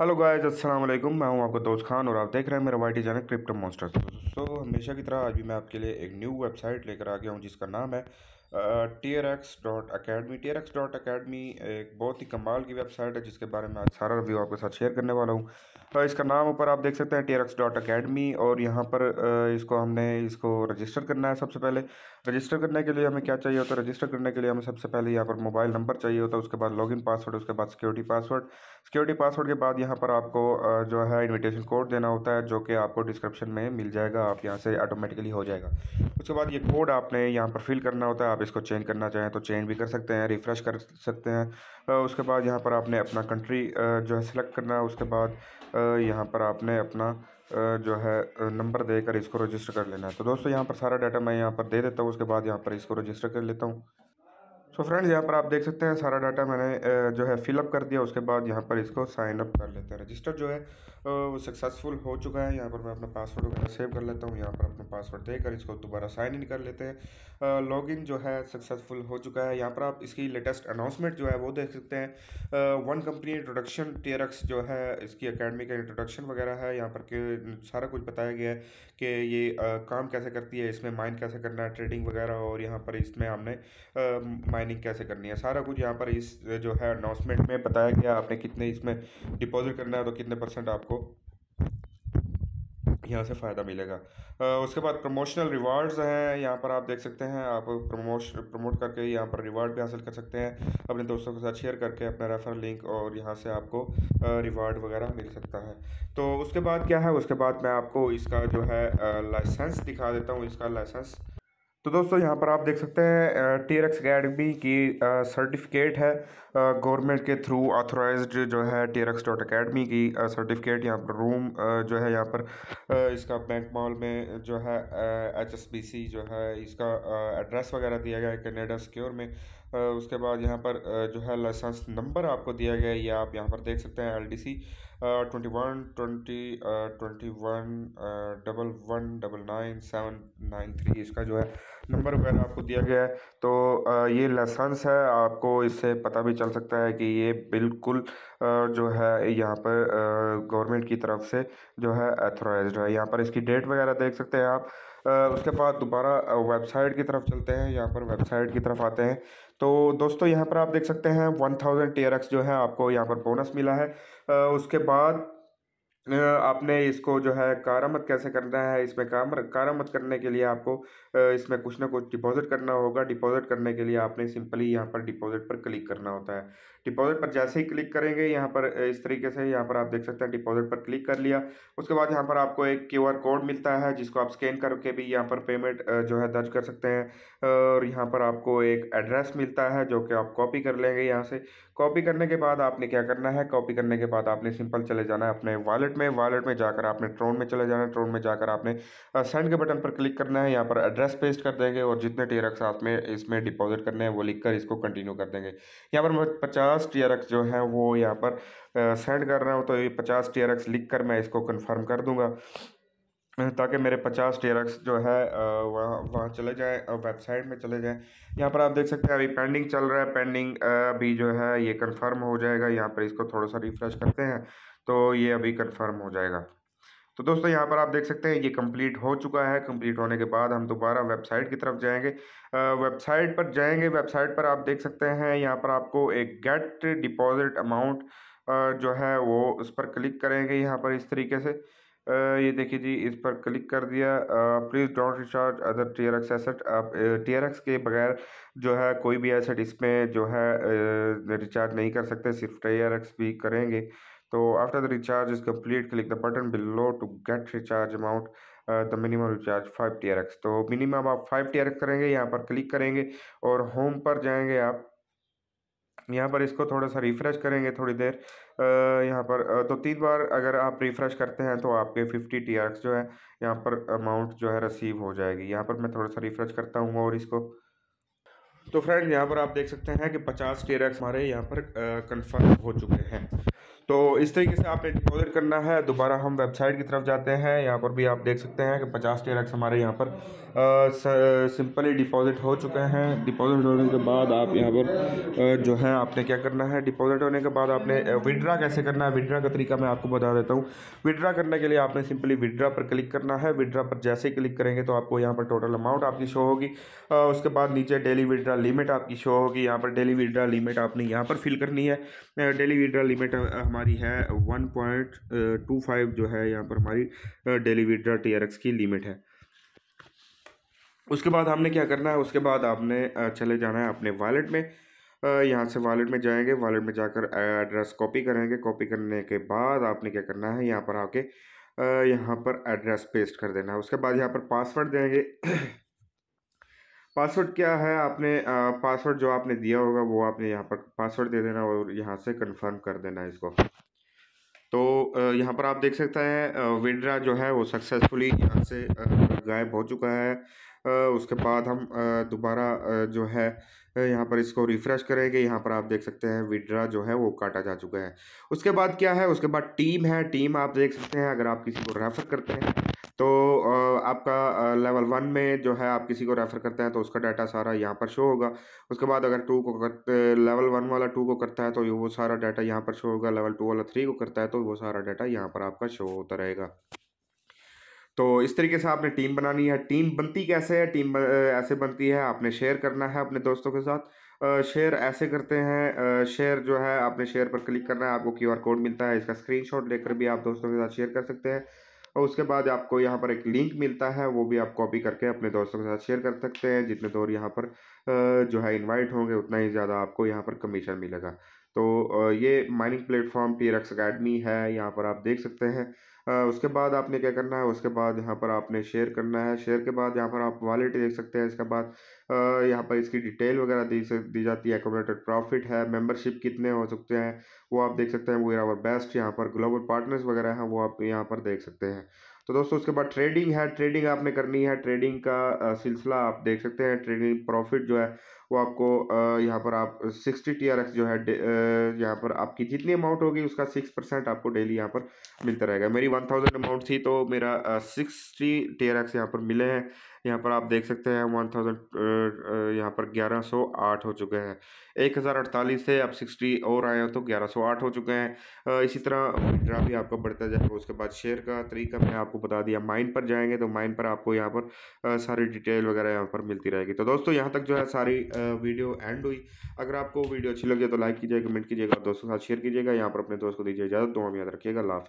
hello guys अस्सलाम वालेकुम मैं हूं आपका दोस्त खान और आप देख रहे हैं मेरा वाइटी चैनल क्रिप्टो मॉन्स्टर्स तो हमेशा की तरह आज भी मैं आपके लिए एक न्यू वेबसाइट लेकर आ गया हूं जिसका नाम है T R X dot academy T R X dot academy एक बहुत ही कमाल की वेबसाइट है जिसके बारे में आज सारा रिव्यू आपके साथ शेयर करने वाला हूँ तो इसका नाम ऊपर आप देख सकते हैं T R X dot academy और यहाँ पर इसको हमने इसको रजिस्टर करना है सबसे पहले रजिस्टर करने के लिए हमें क्या चाहिए होता है रजिस्टर करने के लिए हमें सबसे पहले यहाँ पर मोबाइल नंबर चाहिए होता है उसके बाद लॉगिन पासवर्ड उसके बाद सिक्योरिटी पासवर्ड सिक्योरिटी पासवर्ड के बाद यहाँ पर आपको जो है इन्विटेशन कोड देना होता है जो कि आपको डिस्क्रिप्शन में मिल जाएगा आप यहाँ से ऑटोमेटिकली हो जाएगा उसके बाद ये कोड आपने यहाँ पर फिल करना होता है आप इसको चेंज करना चाहें तो चेंज भी कर सकते हैं रिफ़्रेश कर सकते हैं उसके बाद यहाँ पर आपने अपना कंट्री जो है सिलेक्ट करना है उसके बाद यहाँ पर आपने अपना जो है नंबर देकर इसको रजिस्टर कर लेना है तो दोस्तों यहाँ पर सारा डाटा मैं यहाँ पर दे देता हूँ उसके बाद यहाँ पर इसको रजिस्टर कर लेता हूँ सो तो फ्रेंड्स यहाँ पर आप देख सकते हैं सारा डाटा मैंने जो है फिलअप कर दिया उसके बाद यहाँ पर इसको साइन अप कर लेते हैं रजिस्टर जो है वो सक्सेसफुल हो चुका है यहाँ पर मैं अपना पासवर्ड वगैरह सेव कर लेता हूँ यहाँ पर अपना पासवर्ड देकर इसको दोबारा साइन इन कर लेते हैं लॉगिन जो है सक्सेसफुल हो चुका है यहाँ पर आप इसकी लेटेस्ट अनाउंसमेंट जो है वो देख सकते हैं वन कंपनी इंट्रोडक्शन टेरक्स जो है इसकी अकेडमी का इंट्रोडक्शन वगैरह है यहाँ पर के सारा कुछ बताया गया है कि ये काम कैसे करती है इसमें माइन कैसे करना है ट्रेडिंग वगैरह और यहाँ पर इसमें हमने माइन प्लानिंग कैसे करनी है सारा कुछ यहाँ पर इस जो है अनाउंसमेंट में बताया गया आपने कितने इसमें डिपॉजिट करना है तो कितने परसेंट आपको यहाँ से फ़ायदा मिलेगा उसके बाद प्रमोशनल रिवार्ड्स हैं यहाँ पर आप देख सकते हैं आप प्रमोश प्रमोट करके यहाँ पर रिवार्ड भी हासिल कर सकते हैं अपने दोस्तों के साथ शेयर करके अपना रेफर लिंक और यहाँ से आपको रिवार्ड वगैरह मिल सकता है तो उसके बाद क्या है उसके बाद मैं आपको इसका जो है लाइसेंस दिखा देता हूँ इसका लाइसेंस तो दोस्तों यहाँ पर आप देख सकते हैं टी एक्स अकेडमी की सर्टिफिकेट है गवर्नमेंट के थ्रू ऑथोराइज्ड जो है टी एक्स डॉट अकेडमी की सर्टिफिकेट यहाँ पर रूम जो है यहाँ पर इसका बैंक मॉल में जो है एच एस बी सी जो है इसका एड्रेस वगैरह दिया गया है कनेडा सिक्योर में उसके बाद यहाँ पर जो है लाइसेंस नंबर आपको दिया गया है ये आप यहाँ पर देख सकते हैं L D C twenty one twenty twenty one double one double nine seven nine three इसका जो है नंबर वगैरह आपको दिया गया है तो ये लाइसेंस है आपको इससे पता भी चल सकता है कि ये बिल्कुल जो है यहाँ पर गवर्नमेंट की तरफ से जो है एथोराइज है यहाँ पर इसकी डेट वगैरह देख सकते हैं आप उसके बाद दोबारा वेबसाइट की तरफ चलते हैं यहाँ पर वेबसाइट की तरफ आते हैं तो दोस्तों यहाँ पर आप देख सकते हैं वन थाउजेंड टी जो है आपको यहाँ पर बोनस मिला है उसके बाद आपने इसको जो है कारामद कैसे करना है इसमें काम कारामद करने के लिए आपको इसमें कुछ ना कुछ डिपॉजिट करना होगा डिपॉजिट करने के लिए आपने सिंपली यहाँ पर डिपॉजिट पर क्लिक करना होता है डिपॉजिट पर जैसे ही क्लिक करेंगे यहाँ पर इस तरीके से यहाँ पर आप देख सकते हैं डिपॉजिट पर क्लिक कर लिया उसके बाद यहाँ पर आपको एक क्यू कोड मिलता है जिसको आप स्कैन करके भी यहाँ पर पेमेंट जो है दर्ज कर सकते हैं और यहाँ पर आपको एक एड्रेस मिलता है जो कि आप कॉपी कर लेंगे यहाँ से कॉपी करने के बाद आपने क्या करना है कॉपी करने के बाद आपने सिंपल चले जाना है अपने वॉलेट में वॉलेट में जाकर आपने ट्रोन में चले जाना है ट्रोन में जाकर आपने सेंड के बटन पर क्लिक करना है यहाँ पर एड्रेस पेस्ट कर देंगे और जितने टेरक्स आप में इसमें डिपॉजिट करने हैं वो लिख कर इसको कंटिन्यू कर देंगे यहाँ पर पचास पचास टी जो है वो यहाँ पर सेंड कर रहा हूँ तो ये पचास टी लिख कर मैं इसको कन्फर्म कर दूँगा ताकि मेरे पचास टेरक्स जो है वहाँ वहाँ चले जाएँ वेबसाइट में चले जाएँ यहाँ पर आप देख सकते हैं अभी पेंडिंग चल रहा है पेंडिंग अभी जो है ये कन्फर्म हो जाएगा यहाँ पर इसको थोड़ा सा रिफ़्रेश करते हैं तो ये अभी कन्फर्म हो जाएगा तो दोस्तों यहाँ पर आप देख सकते हैं ये कंप्लीट हो चुका है कंप्लीट होने के बाद हम दोबारा वेबसाइट की तरफ जाएंगे वेबसाइट पर जाएंगे वेबसाइट पर आप देख सकते हैं यहाँ पर आपको एक गेट डिपॉजिट अमाउंट जो है वो उस पर क्लिक करेंगे यहाँ पर इस तरीके से ये देखिए जी इस पर क्लिक कर दिया please don't recharge other T R X asset आप टी आर एक्स के बगैर जो है कोई भी एसेट इसमें जो है रिचार्ज नहीं कर सकते सिर्फ टी आर एक्स भी करेंगे तो after the recharge is complete, click the button below to get recharge amount the minimum recharge five T R X तो मिनिमम आप फाइव टी आर एक्स करेंगे यहाँ पर क्लिक करेंगे और होम पर जाएंगे आप यहाँ पर इसको थोड़ा सा रिफ़्रेश करेंगे थोड़ी देर uh, यहाँ पर uh, तो तीन बार अगर आप रिफ़्रेश करते हैं तो आपके फिफ्टी टी आर एक्स जो है यहाँ पर अमाउंट जो है रिसीव हो जाएगी यहाँ पर मैं थोड़ा सा रिफ़्रेश करता हूँ और इसको तो फ्रेंड यहाँ पर आप देख सकते हैं कि पचास टी आर एक्स हमारे यहाँ पर कन्फर्म uh, हो चुके हैं तो इस तरीके से आपने डिपॉजिट करना है दोबारा हम वेबसाइट की तरफ जाते हैं यहाँ पर भी आप देख सकते हैं कि पचास टेरक्स हमारे यहाँ पर सिंपली डिपॉज़िट हो चुके हैं डिपॉज़िट होने के बाद आप यहाँ पर जो है आपने क्या करना है डिपॉज़िट होने के बाद आपने विड्रा कैसे करना है विड्रा का तरीका मैं आपको बता देता हूँ विड्रा करने के लिए आपने सिंपली विड्रा पर क्लिक करना है विड्रा पर जैसे ही क्लिक करेंगे तो आपको यहाँ पर टोटल अमाउंट आपकी शो होगी उसके बाद नीचे डेली विड्रा लिमिट आपकी शो होगी यहाँ पर डेली विड्रा लिमिट आपने यहाँ पर फिल करनी है डेली विड्रा लिमिट हमारी है वन पॉइंट टू फाइव जो है यहाँ पर हमारी डेली विड्रा टी की लिमिट है उसके बाद हमने क्या करना है उसके बाद आपने चले जाना है अपने वॉलेट में यहाँ से वॉलेट में जाएंगे वॉलेट में जाकर एड्रेस कॉपी करेंगे कॉपी करने के बाद आपने क्या करना है यहाँ पर आके यहाँ पर एड्रेस पेस्ट कर देना है उसके बाद यहाँ पर पासवर्ड देंगे पासवर्ड क्या है आपने पासवर्ड जो आपने दिया होगा वो आपने यहाँ पर पासवर्ड दे देना और यहाँ से कन्फर्म कर देना है इसको तो यहाँ पर आप देख सकते हैं विड्रा जो है वो सक्सेसफुली यहाँ से गायब हो चुका है उसके बाद हम दोबारा जो है यहाँ पर इसको रिफ़्रेश करेंगे यहाँ पर आप देख सकते हैं विड्रा जो है वो काटा जा चुका है उसके बाद क्या है उसके बाद टीम है टीम आप देख सकते हैं अगर आप किसी को रेफ़र करते हैं तो आपका लेवल वन में जो है आप किसी को रेफ़र करते हैं तो उसका डाटा सारा यहाँ पर शो होगा उसके बाद अगर टू को कर लेवल वन वाला टू को करता है तो वो सारा डाटा यहाँ पर शो होगा लेवल टू वाला थ्री को करता है तो वो सारा डाटा यहाँ पर आपका शो होता रहेगा तो इस तरीके से आपने टीम बनानी है टीम बनती कैसे है टीम ऐसे बनती है आपने शेयर करना है अपने दोस्तों के साथ शेयर ऐसे करते हैं शेयर जो है आपने शेयर पर क्लिक करना है आपको क्यूआर कोड मिलता है इसका स्क्रीनशॉट लेकर भी आप दोस्तों के साथ शेयर कर सकते हैं और उसके बाद आपको यहाँ पर एक लिंक मिलता है वो भी आप कॉपी करके अपने दोस्तों के साथ शेयर कर सकते हैं जितने दौर तो यहाँ पर जो है इन्वाइट होंगे उतना ही ज़्यादा आपको यहाँ पर कमीशन मिलेगा तो ये माइनिंग प्लेटफॉर्म पी अकेडमी है यहाँ पर आप देख सकते हैं उसके बाद आपने क्या करना है उसके बाद यहाँ पर आपने शेयर करना है शेयर के बाद यहाँ पर आप वॉलेट देख सकते हैं इसके बाद यहाँ पर इसकी डिटेल वगैरह दी दी जाती है एकोमेटेड प्रॉफिट है मेंबरशिप कितने हो सकते हैं वो आप देख सकते हैं वो आर आवर बेस्ट यहाँ पर ग्लोबल पार्टनर्स वगैरह हैं वो आप यहाँ पर देख सकते हैं तो दोस्तों उसके बाद ट्रेडिंग है ट्रेडिंग आपने करनी है ट्रेडिंग का सिलसिला आप देख सकते हैं ट्रेडिंग प्रॉफिट जो है वो आपको यहाँ पर आप सिक्सटी टी आर एक्स जो है यहाँ पर आपकी जितनी अमाउंट होगी उसका सिक्स परसेंट आपको डेली यहाँ पर मिलता रहेगा मेरी वन थाउजेंड अमाउंट थी तो मेरा सिक्सटी टी आर एक्स यहाँ पर मिले हैं यहाँ पर आप देख सकते हैं वन थाउजेंड यहाँ पर ग्यारह सौ आठ हो चुके हैं एक हज़ार अड़तालीस से आप सिक्सटी और आए हो तो ग्यारह सौ आठ हो चुके हैं इसी तरह विड्रा भी आपका बढ़ता जाएगा उसके बाद शेयर का तरीका मैं आपको बता दिया माइन पर जाएंगे तो माइन पर आपको यहाँ पर सारी डिटेल वगैरह यहाँ पर मिलती रहेगी तो दोस्तों यहाँ तक जो है सारी वीडियो एंड हुई अगर आपको वीडियो अच्छी लगी तो लाइक कीजिएगा कमेंट कीजिएगा दोस्तों के साथ शेयर कीजिएगा यहाँ पर अपने दोस्त को दीजिए इजाज़त तो हम याद रखिएगा लाफ